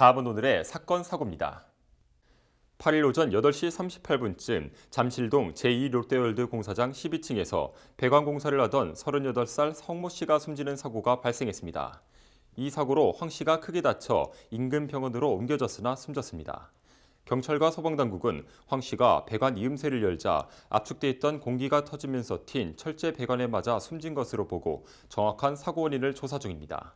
다음은 오늘의 사건 사고입니다. 8일 오전 8시 38분쯤 잠실동 제2롯데월드 공사장 12층에서 배관 공사를 하던 38살 성모 씨가 숨지는 사고가 발생했습니다. 이 사고로 황 씨가 크게 다쳐 인근 병원으로 옮겨졌으나 숨졌습니다. 경찰과 소방당국은 황 씨가 배관 이음새를 열자 압축돼 있던 공기가 터지면서 튄 철제 배관에 맞아 숨진 것으로 보고 정확한 사고 원인을 조사 중입니다.